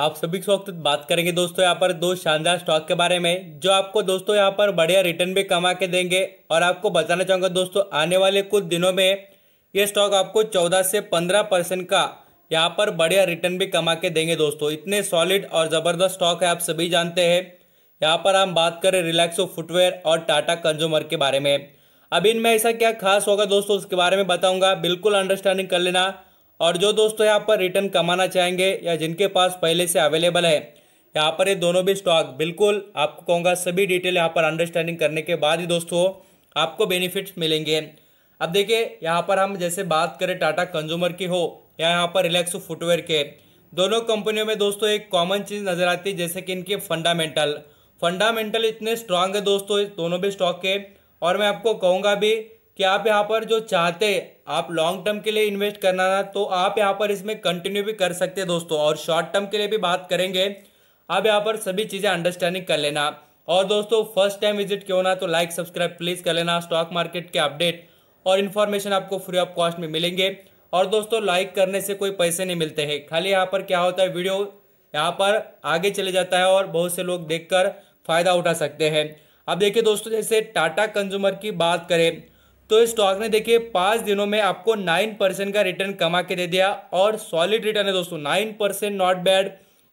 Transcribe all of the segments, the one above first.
आप सभी के वक्त बात करेंगे दोस्तों यहाँ पर दो शानदार स्टॉक के बारे में जो आपको दोस्तों यहाँ पर बढ़िया रिटर्न भी कमा के देंगे और आपको बताना चाहूँगा दोस्तों आने वाले कुछ दिनों में ये स्टॉक आपको 14 से 15 परसेंट का यहाँ पर बढ़िया रिटर्न भी कमा के देंगे दोस्तों इतने सॉलिड और ज़बरदस्त स्टॉक है आप सभी जानते हैं यहाँ पर हम बात करें रिलैक्सो फुटवेयर और टाटा कंज्यूमर के बारे में अब इनमें ऐसा क्या खास होगा दोस्तों उसके बारे में बताऊँगा बिल्कुल अंडरस्टैंडिंग कर लेना और जो दोस्तों यहाँ पर रिटर्न कमाना चाहेंगे या जिनके पास पहले से अवेलेबल है यहाँ पर ये दोनों भी स्टॉक बिल्कुल आपको कहूँगा सभी डिटेल यहाँ पर अंडरस्टैंडिंग करने के बाद ही दोस्तों आपको बेनिफिट्स मिलेंगे अब देखिए यहाँ पर हम जैसे बात करें टाटा कंज्यूमर की हो या यहाँ पर रिलैक्स फुटवेयर के दोनों कंपनियों में दोस्तों एक कॉमन चीज़ नज़र आती है जैसे कि इनके फंडामेंटल फंडामेंटल इतने स्ट्रांग है दोस्तों दोनों भी स्टॉक के और मैं आपको कहूँगा भी कि आप यहाँ पर जो चाहते आप लॉन्ग टर्म के लिए इन्वेस्ट करना ना तो आप यहाँ पर इसमें कंटिन्यू भी कर सकते हैं दोस्तों और शॉर्ट टर्म के लिए भी बात करेंगे आप यहाँ पर सभी चीज़ें अंडरस्टैंडिंग कर लेना और दोस्तों फर्स्ट टाइम विजिट क्यों ना तो लाइक सब्सक्राइब प्लीज़ कर लेना स्टॉक मार्केट के अपडेट और इन्फॉर्मेशन आपको फ्री ऑफ कॉस्ट में मिलेंगे और दोस्तों लाइक करने से कोई पैसे नहीं मिलते हैं खाली यहाँ पर क्या होता है वीडियो यहाँ पर आगे चले जाता है और बहुत से लोग देखकर फ़ायदा उठा सकते हैं अब देखिए दोस्तों जैसे टाटा कंज्यूमर की बात करें तो इस स्टॉक ने देखिए पाँच दिनों में आपको नाइन परसेंट का रिटर्न कमा के दे दिया और सॉलिड रिटर्न है दोस्तों नाइन परसेंट नॉट बैड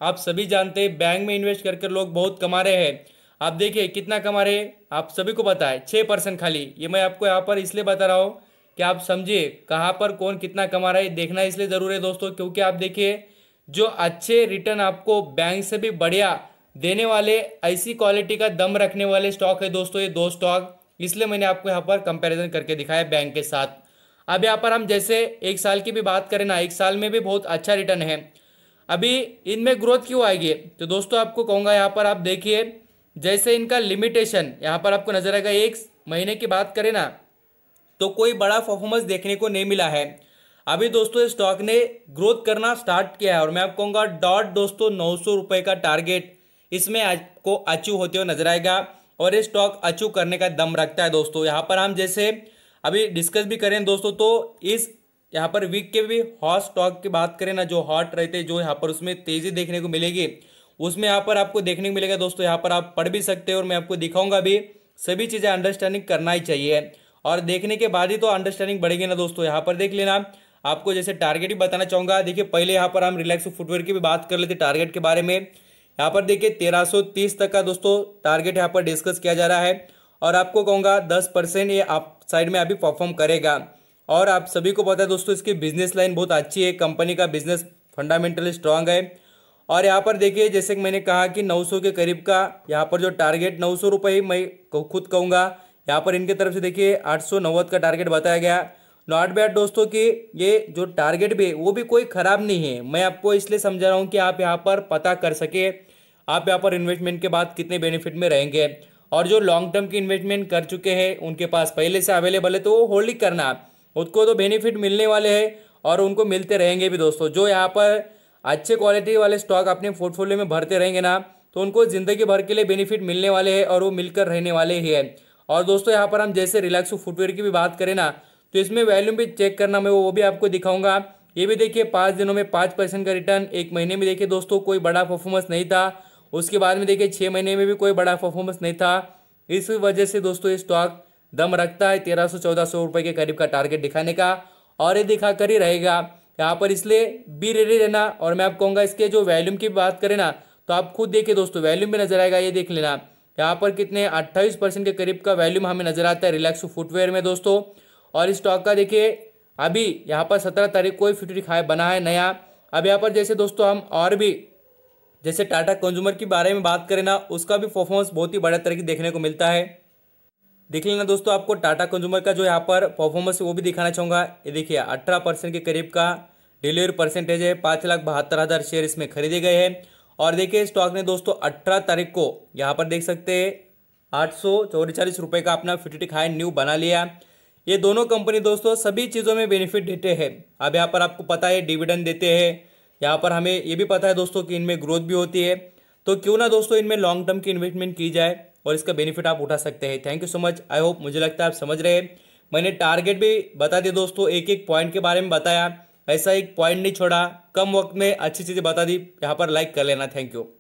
आप सभी जानते हैं बैंक में इन्वेस्ट करके लोग बहुत कमा रहे हैं आप देखिए कितना कमा रहे हैं आप सभी को पता है छः परसेंट खाली ये मैं आपको यहाँ पर इसलिए बता रहा हूँ कि आप समझिए कहाँ पर कौन कितना कमा रहा है देखना इसलिए ज़रूर है दोस्तों क्योंकि आप देखिए जो अच्छे रिटर्न आपको बैंक से भी बढ़िया देने वाले ऐसी क्वालिटी का दम रखने वाले स्टॉक है दोस्तों ये दो स्टॉक इसलिए मैंने आपको यहाँ पर कंपैरिजन करके दिखाया बैंक के साथ अब यहाँ पर हम जैसे एक साल की भी बात करें ना एक साल में भी बहुत अच्छा रिटर्न है अभी इनमें ग्रोथ क्यों आएगी तो दोस्तों आपको कहूँगा यहाँ पर आप देखिए जैसे इनका लिमिटेशन यहाँ पर आपको नजर आएगा एक महीने की बात करें ना तो कोई बड़ा परफॉर्मेंस देखने को नहीं मिला है अभी दोस्तों स्टॉक ने ग्रोथ करना स्टार्ट किया है और मैं आपको कहूँगा डॉट दोस्तों नौ सौ का टारगेट इसमें आपको अचीव होते हुए नजर आएगा और ये स्टॉक अचीव करने का दम रखता है दोस्तों यहाँ पर हम जैसे अभी डिस्कस भी करें दोस्तों तो इस यहाँ पर वीक के भी हॉट स्टॉक की बात करें ना जो हॉट रहते जो यहाँ पर उसमें तेज़ी देखने को मिलेगी उसमें यहाँ पर आपको देखने को मिलेगा दोस्तों यहाँ पर आप पढ़ भी सकते हो और मैं आपको दिखाऊंगा भी सभी चीज़ें अंडरस्टैंडिंग करना ही चाहिए और देखने के बाद ही तो अंडरस्टैंडिंग बढ़ेगी ना दोस्तों यहाँ पर देख लेना आपको जैसे टारगेट ही बताना चाहूँगा देखिए पहले यहाँ पर हम रिलैक्स फुटवेयर की भी बात कर लेते टारगेट के बारे में यहाँ पर देखिए तीस तक का दोस्तों टारगेट यहाँ पर डिस्कस किया जा रहा है और आपको कहूँगा दस परसेंट ये आप साइड में अभी परफॉर्म करेगा और आप सभी को पता है दोस्तों इसकी बिजनेस लाइन बहुत अच्छी है कंपनी का बिजनेस फंडामेंटली स्ट्रांग है और यहाँ पर देखिए जैसे कि मैंने कहा कि नौ के करीब का यहाँ पर जो टारगेट नौ सौ मैं खुद कहूँगा यहाँ पर इनके तरफ से देखिए आठ का टारगेट बताया गया नॉट बैड दोस्तों कि ये जो टारगेट भी है वो भी कोई ख़राब नहीं है मैं आपको इसलिए समझा रहा हूँ कि आप यहाँ पर पता कर सके आप यहाँ पर इन्वेस्टमेंट के बाद कितने बेनिफिट में रहेंगे और जो लॉन्ग टर्म की इन्वेस्टमेंट कर चुके हैं उनके पास पहले से अवेलेबल है तो वो होल्डिंग करना उसको तो बेनिफिट मिलने वाले हैं और उनको मिलते रहेंगे भी दोस्तों जो यहाँ पर अच्छे क्वालिटी वाले स्टॉक अपने पोर्टफोलियो में भरते रहेंगे ना तो उनको ज़िंदगी भर के लिए बेनिफिट मिलने वाले हैं और वो मिलकर रहने वाले ही है और दोस्तों यहाँ पर हम जैसे रिलैक्सो फुटवेयर की भी बात करें ना तो इसमें वैल्यूम भी चेक करना मैं वो भी आपको दिखाऊंगा ये भी देखिए पाँच दिनों में पाँच परसेंट का रिटर्न एक महीने में देखिए दोस्तों कोई बड़ा परफॉर्मेंस नहीं था उसके बाद में देखिए छः महीने में भी कोई बड़ा परफॉर्मेंस नहीं था इस वजह से दोस्तों ये स्टॉक दम रखता है तेरह सौ चौदह सौ रुपये के करीब का टारगेट दिखाने का और ये दिखा कर ही रहेगा यहाँ पर इसलिए बी रेडी रहना और मैं आप कहूँगा इसके जो वैल्यूम की बात करें ना तो आप खुद देखिए दोस्तों वैल्यूम भी नजर आएगा ये देख लेना यहाँ पर कितने अट्ठाईस परसेंट के करीब का वैल्यूम हमें नजर आता है रिलैक्स फुटवेयर में दोस्तों और इस स्टॉक का देखिए अभी यहाँ पर सत्रह तारीख को ही फिफ्टी हाई बना है नया अब यहाँ पर जैसे दोस्तों हम और भी जैसे टाटा कंज्यूमर के बारे में बात करें ना उसका भी परफॉर्मेंस बहुत ही बढ़िया तरीके देखने को मिलता है देख लेना दोस्तों आपको टाटा कंज्यूमर का जो यहाँ पर परफॉर्मेंस वो भी दिखाना चाहूँगा ये देखिए अठारह परसेंट के करीब का डिलीवरी परसेंटेज है पाँच लाख बहत्तर हज़ार शेयर इसमें खरीदे गए हैं और देखिए स्टॉक ने दोस्तों अठारह तारीख को यहाँ पर देख सकते हैं आठ सौ का अपना फिफ्टी हाई न्यू बना लिया ये दोनों कंपनी दोस्तों सभी चीज़ों में बेनिफिट देते हैं अब यहाँ पर आपको पता है डिविडेंड देते हैं यहाँ पर हमें ये भी पता है दोस्तों कि इनमें ग्रोथ भी होती है तो क्यों ना दोस्तों इनमें लॉन्ग टर्म की इन्वेस्टमेंट की जाए और इसका बेनिफिट आप उठा सकते हैं thank you so much I hope मुझे लगता है आप समझ रहे हैं मैंने टारगेट भी बता दिया दोस्तों एक एक पॉइंट के बारे में बताया ऐसा एक पॉइंट नहीं छोड़ा कम वक्त में अच्छी चीज़ें बता दी यहाँ पर लाइक कर लेना थैंक यू